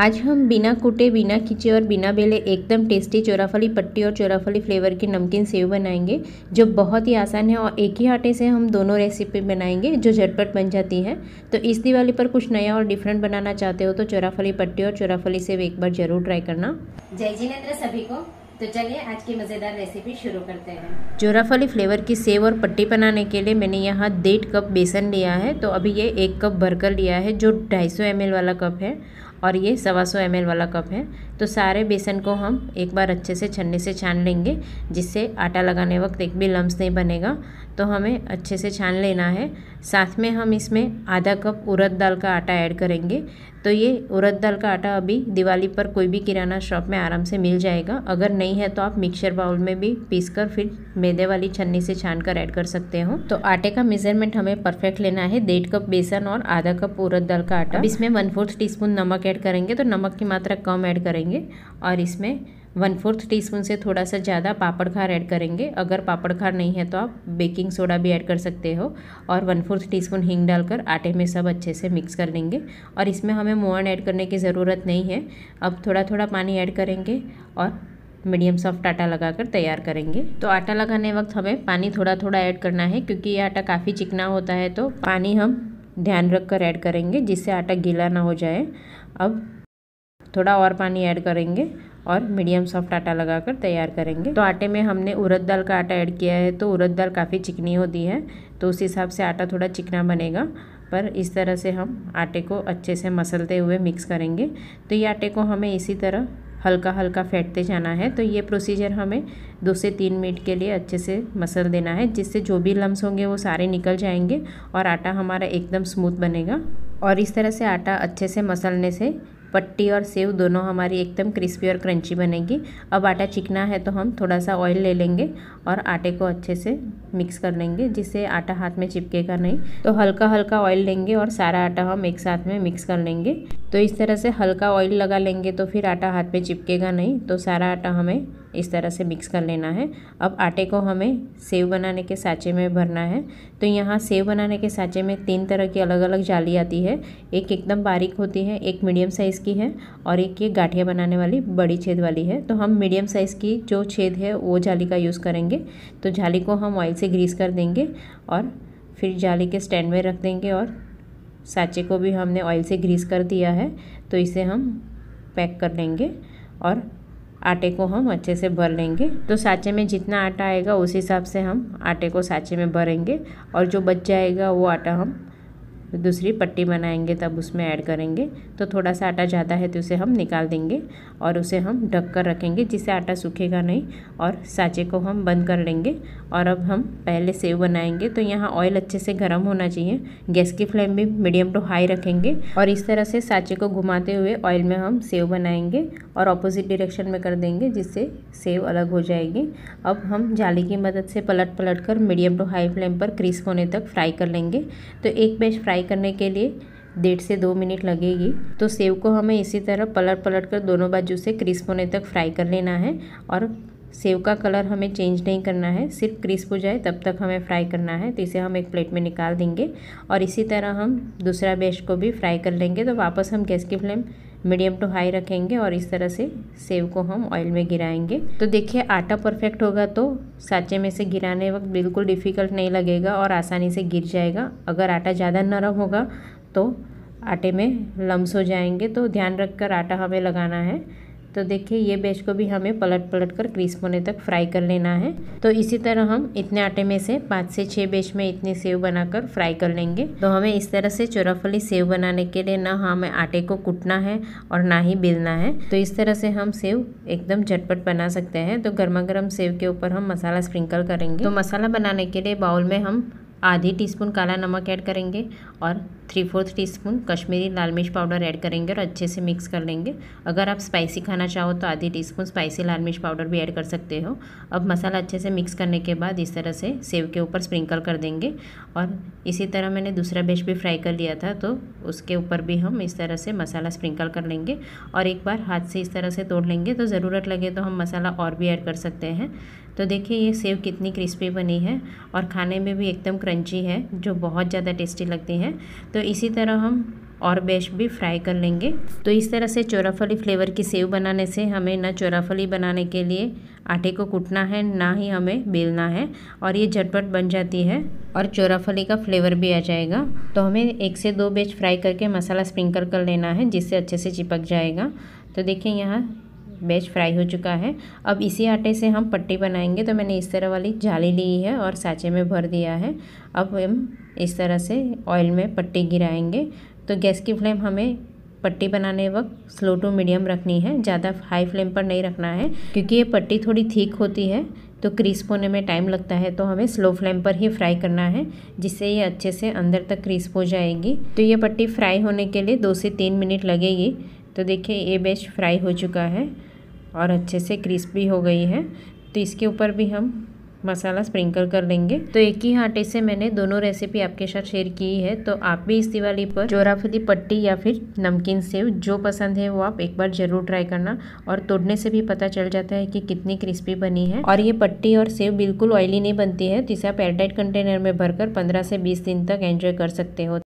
आज हम बिना कूटे बिना खींचे और बिना बेले एकदम टेस्टी चोराफली पट्टी और चोराफली फ्लेवर की नमकीन सेव बनाएंगे जो बहुत ही आसान है और एक ही आटे से हम दोनों रेसिपी बनाएंगे जो झटपट बन जाती है तो इस दिवाली पर कुछ नया और डिफरेंट बनाना चाहते हो तो चोराफली पट्टी और चोराफली सेव एक बार जरूर ट्राई करना जय जिनेन्द्र सभी को तो चलिए आज की मज़ेदार रेसिपी शुरू करते हैं चौराफली फ्लेवर की सेव और पट्टी बनाने के लिए मैंने यहाँ डेढ़ कप बेसन लिया है तो अभी ये एक कप भरकर लिया है जो ढाई सौ वाला कप है और ये सवा सौ एम वाला कप है तो सारे बेसन को हम एक बार अच्छे से छन्ने से छान लेंगे जिससे आटा लगाने वक्त एक भी लम्ब नहीं बनेगा तो हमें अच्छे से छान लेना है साथ में हम इसमें आधा कप उड़द दाल का आटा ऐड करेंगे तो ये उड़द दाल का आटा अभी दिवाली पर कोई भी किराना शॉप में आराम से मिल जाएगा अगर नहीं है तो आप मिक्सर बाउल में भी पीस कर फिर मैदे वाली छन्नी से छान कर ऐड कर सकते हो तो आटे का मेजरमेंट हमें परफेक्ट लेना है डेढ़ कप बेसन और आधा कप उरद दाल का आटा इसमें वन फोर्थ टी नमक ऐड करेंगे तो नमक की मात्रा कम ऐड करेंगे और इसमें वन फोर्थ टीस्पून से थोड़ा सा ज़्यादा पापड़ खार ऐड करेंगे अगर पापड़ खार नहीं है तो आप बेकिंग सोडा भी ऐड कर सकते हो और वन फोर्थ टीस्पून हींग डालकर आटे में सब अच्छे से मिक्स कर लेंगे और इसमें हमें मोहन ऐड करने की ज़रूरत नहीं है अब थोड़ा थोड़ा पानी ऐड करेंगे और मीडियम सॉफ्ट आटा लगाकर तैयार करेंगे तो आटा लगाने वक्त हमें पानी थोड़ा थोड़ा ऐड करना है क्योंकि ये आटा काफ़ी चिकना होता है तो पानी हम ध्यान रख कर ऐड करेंगे जिससे आटा गीला ना हो जाए अब थोड़ा और पानी ऐड करेंगे और मीडियम सॉफ्ट आटा लगाकर तैयार करेंगे तो आटे में हमने उड़द दाल का आटा ऐड किया है तो उड़द दाल काफ़ी चिकनी होती है तो उस हिसाब से आटा थोड़ा चिकना बनेगा पर इस तरह से हम आटे को अच्छे से मसलते हुए मिक्स करेंगे तो ये आटे को हमें इसी तरह हल्का हल्का फेंटते जाना है तो ये प्रोसीजर हमें दो से तीन मिनट के लिए अच्छे से मसल देना है जिससे जो भी लम्स होंगे वो सारे निकल जाएंगे और आटा हमारा एकदम स्मूथ बनेगा और इस तरह से आटा अच्छे से मसलने से पट्टी और सेव दोनों हमारी एकदम क्रिस्पी और क्रंची बनेगी अब आटा चिकना है तो हम थोड़ा सा ऑयल ले लेंगे और आटे को अच्छे से मिक्स कर लेंगे जिससे आटा हाथ में चिपकेगा नहीं तो हल्का हल्का ऑयल लेंगे और सारा आटा हम एक साथ में मिक्स कर लेंगे तो इस तरह से हल्का ऑयल लगा लेंगे तो फिर आटा हाथ में चिपकेगा नहीं तो सारा आटा हमें इस तरह से मिक्स कर लेना है अब आटे को हमें सेव बनाने के साँचे में भरना है तो यहाँ सेव बनाने के साँचे में तीन तरह की अलग अलग जाली आती है एक एकदम बारीक होती है एक मीडियम साइज़ की है और एक ये गाठिया बनाने वाली बड़ी छेद वाली है तो हम मीडियम साइज़ की जो छेद है वो जाली का यूज़ करेंगे तो जाली को हम ऑयल से ग्रीस कर देंगे और फिर जाली के स्टैंड में रख देंगे और साँचे को भी हमने ऑयल से ग्रीस कर दिया है तो इसे हम पैक कर लेंगे और आटे को हम अच्छे से भर लेंगे तो साँचे में जितना आटा आएगा उस हिसाब से हम आटे को साँचे में भरेंगे और जो बच जाएगा वो आटा हम दूसरी पट्टी बनाएंगे तब उसमें ऐड करेंगे तो थोड़ा सा आटा ज़्यादा है तो उसे हम निकाल देंगे और उसे हम ढक कर रखेंगे जिससे आटा सूखेगा नहीं और साँचे को हम बंद कर लेंगे और अब हम पहले सेव बनाएंगे तो यहाँ ऑयल अच्छे से गर्म होना चाहिए गैस की फ्लेम भी मीडियम टू हाई रखेंगे और इस तरह से साँचे को घुमाते हुए ऑयल में हम सेव बनाएंगे और अपोजिट डिरेक्शन में कर देंगे जिससे सेव अलग हो जाएगी अब हम जाली की मदद से पलट पलट कर मीडियम टू हाई फ्लेम पर क्रिस्प होने तक फ्राई कर लेंगे तो एक बेच फ्राई फ्राई करने के लिए डेढ़ से दो मिनट लगेगी तो सेव को हमें इसी तरह पलट पलट कर दोनों बाजू से क्रिस्प होने तक फ्राई कर लेना है और सेव का कलर हमें चेंज नहीं करना है सिर्फ क्रिस्प हो जाए तब तक हमें फ्राई करना है तो इसे हम एक प्लेट में निकाल देंगे और इसी तरह हम दूसरा बेस्ट को भी फ्राई कर लेंगे तो वापस हम गैस की फ्लेम मीडियम टू हाई रखेंगे और इस तरह से सेव को हम ऑयल में गिराएंगे तो देखिए आटा परफेक्ट होगा तो साचे में से गिराने वक्त बिल्कुल डिफ़िकल्ट नहीं लगेगा और आसानी से गिर जाएगा अगर आटा ज़्यादा नरम होगा तो आटे में लम्स हो जाएंगे तो ध्यान रखकर आटा हमें लगाना है तो देखिए ये बेच को भी हमें पलट पलट कर क्रिस्प होने तक फ्राई कर लेना है तो इसी तरह हम इतने आटे में से पाँच से छः बेच में इतने सेव बनाकर फ्राई कर लेंगे तो हमें इस तरह से चोराफली सेव बनाने के लिए ना हमें आटे को कूटना है और ना ही बेलना है तो इस तरह से हम सेव एकदम झटपट बना सकते हैं तो गर्मा गर्म सेव के ऊपर हम मसाला स्प्रिंकल करेंगे तो मसाला बनाने के लिए बाउल में हम आधी टीस्पून काला नमक ऐड करेंगे और थ्री फोर्थ टीस्पून कश्मीरी लाल मिर्च पाउडर ऐड करेंगे और अच्छे से मिक्स कर लेंगे अगर आप स्पाइसी खाना चाहो तो आधी टीस्पून स्पाइसी लाल मिर्च पाउडर भी ऐड कर सकते हो अब मसाला अच्छे से मिक्स करने के बाद इस तरह से सेव के ऊपर स्प्रिंकल कर देंगे और इसी तरह मैंने दूसरा बेच भी फ्राई कर लिया था तो उसके ऊपर भी हम इस तरह से मसाला स्प्रिंकल कर लेंगे और एक बार हाथ से इस तरह से तोड़ लेंगे तो ज़रूरत लगे तो हम मसाला और भी ऐड कर सकते हैं तो देखिए ये सेव कितनी क्रिस्पी बनी है और खाने में भी एकदम क्रंची है जो बहुत ज़्यादा टेस्टी लगती है तो इसी तरह हम और बेश भी फ्राई कर लेंगे तो इस तरह से चोराफली फ्लेवर की सेव बनाने से हमें ना चोराफली बनाने के लिए आटे को कूटना है ना ही हमें बेलना है और ये झटपट बन जाती है और चोराफली का फ्लेवर भी आ जाएगा तो हमें एक से दो बेच फ्राई करके मसाला स्प्रिंकल कर लेना है जिससे अच्छे से चिपक जाएगा तो देखिए यहाँ वेज फ्राई हो चुका है अब इसी आटे से हम पट्टी बनाएंगे तो मैंने इस तरह वाली जाली ली है और साँचे में भर दिया है अब हम इस तरह से ऑयल में पट्टी गिराएंगे तो गैस की फ्लेम हमें पट्टी बनाने वक्त स्लो टू मीडियम रखनी है ज़्यादा हाई फ्लेम पर नहीं रखना है क्योंकि ये पट्टी थोड़ी थीक होती है तो क्रिस्प होने में टाइम लगता है तो हमें स्लो फ्लेम पर ही फ्राई करना है जिससे ये अच्छे से अंदर तक क्रिस्प हो जाएगी तो ये पट्टी फ्राई होने के लिए दो से तीन मिनट लगेगी तो देखिए ये बेस्ट फ्राई हो चुका है और अच्छे से क्रिस्पी हो गई है तो इसके ऊपर भी हम मसाला स्प्रिंकल कर लेंगे तो एक ही आटे से मैंने दोनों रेसिपी आपके साथ शेयर की है तो आप भी इस दिवाली पर जोराफली पट्टी या फिर नमकीन सेव जो पसंद है वो आप एक बार ज़रूर ट्राई करना और तोड़ने से भी पता चल जाता है कि कितनी क्रिस्पी बनी है और ये पट्टी और सेव बिल्कुल ऑयली नहीं बनती है तो इसे आप एयरटाइट कंटेनर में भरकर पंद्रह से बीस दिन तक एंजॉय कर सकते हो